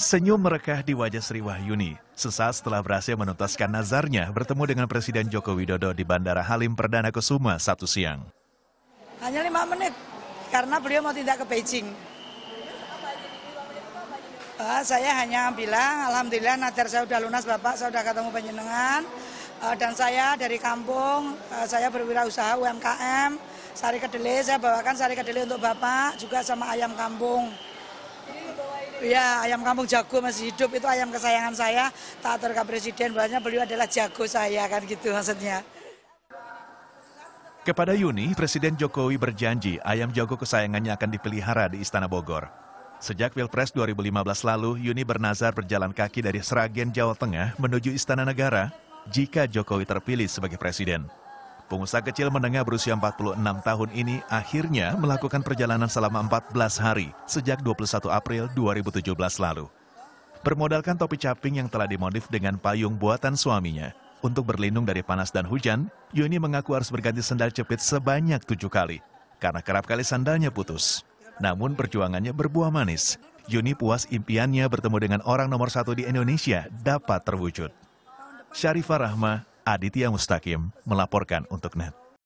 Senyum merekah di wajah Sri Wahyuni. Sesaat setelah berhasil menuntaskan nazarnya bertemu dengan Presiden Joko Widodo di Bandara Halim Perdana Kusuma satu siang. Hanya lima menit, karena beliau mau tindak ke Beijing. Uh, saya hanya bilang, Alhamdulillah nazar saya sudah lunas Bapak, saya sudah ketemu penyenengan. Uh, ah, dan saya dari kampung, uh, saya berwirausaha UMKM, sari kedelai, saya bawakan sari kedelai untuk Bapak, juga sama ayam kampung. Ya, ayam kampung jago masih hidup itu ayam kesayangan saya. Tak terkait presiden bahasanya beliau adalah jago saya kan gitu maksudnya. Kepada Yuni, Presiden Jokowi berjanji ayam jago kesayangannya akan dipelihara di Istana Bogor. Sejak Pilpres 2015 lalu, Yuni bernazar berjalan kaki dari Sragen, Jawa Tengah menuju Istana Negara jika Jokowi terpilih sebagai presiden. Pengusaha kecil menengah berusia 46 tahun ini akhirnya melakukan perjalanan selama 14 hari sejak 21 April 2017 lalu. Bermodalkan topi caping yang telah dimodif dengan payung buatan suaminya, untuk berlindung dari panas dan hujan, Yuni mengaku harus berganti sendal jepit sebanyak tujuh kali, karena kerap kali sandalnya putus. Namun perjuangannya berbuah manis. Yuni puas impiannya bertemu dengan orang nomor satu di Indonesia dapat terwujud. Syarifah Rahma, Aditya Mustakim melaporkan untuk NET.